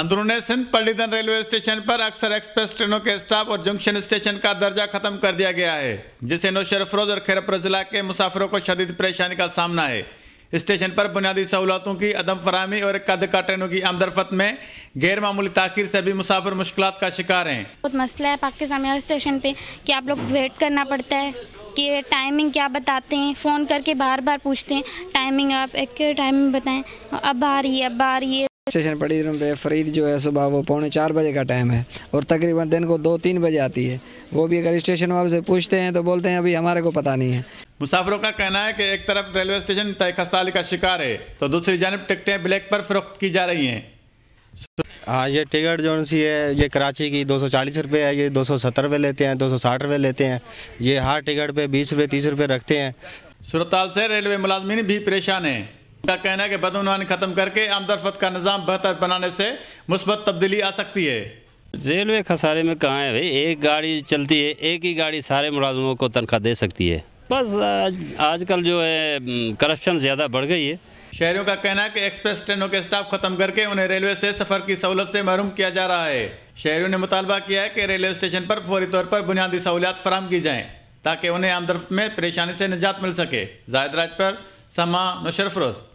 अंदरूने सिंध पल्लीदन railway station पर अक्सर एक्सप्रेस ट्रेनों के स्टाफ और जंक्शन स्टेशन का दर्जा खत्म कर दिया गया है जिससे नौशरफरोज और खैरपुर जिला के मुसाफिरों को शदीद परेशानी का सामना है स्टेशन पर बुनियादी सहूलतों की अदम फरहमी और कद का ट्रेनों की आमदरफत में गैर मामूली ताखिर से भी मुसाफिर मुश्किल का शिकार हैं बहुत मसला है पाकिस्तान स्टेशन पे कि आप लोग वेट करना पड़ता है कि टाइमिंग क्या बताते हैं फ़ोन करके बार बार पूछते हैं टाइमिंग आप एक टाइमिंग बताएं अब आ रही है अब आ रही है स्टेशन पड़ी रूम पे फरीद जो है सुबह वो पौने चार बजे का टाइम है और तकरीबन दिन को दो तीन बजे आती है वो भी अगर स्टेशन वालों से पूछते हैं तो बोलते हैं अभी हमारे को पता नहीं है मुसाफरों का कहना है कि एक तरफ रेलवे स्टेशन तय खस्ताली का शिकार है तो दूसरी जानब टिकटें ब्लैक पर फरोख्त की जा रही हैं हाँ ये टिकट जो सी है ये कराची की दो सौ चालीस रुपये है ये दो सौ सत्तर रुपये लेते हैं दो सौ साठ रुपये लेते हैं ये हर टिकट पे बीस रुपये तीस रुपये रखते हैं सूरताल से रेलवे मुलाजमीन भी परेशान हैं का कहना है कि बदनवानी ख़त्म करके आमदरफत का निज़ाम बेहतर बनाने से मुस्बत तब्दीली आ सकती है रेलवे खसारे में कहाँ है भाई एक गाड़ी चलती है एक ही गाड़ी सारे मुलाजमों को तनख्वाह दे सकती है बस आजकल जो है करप्शन ज़्यादा बढ़ गई है शहरों का कहना है कि एक्सप्रेस ट्रेनों के स्टाफ खत्म करके उन्हें रेलवे से सफर की सहूलत से महरूम किया जा रहा है शहरों ने मुतालबा किया है कि रेलवे स्टेशन पर फौरी तौर पर बुनियादी सहूलियात फराम की जाएँ ताकि उन्हें आमदरफ में परेशानी से निजात मिल सके जायद राज पर समा नशरफरोज़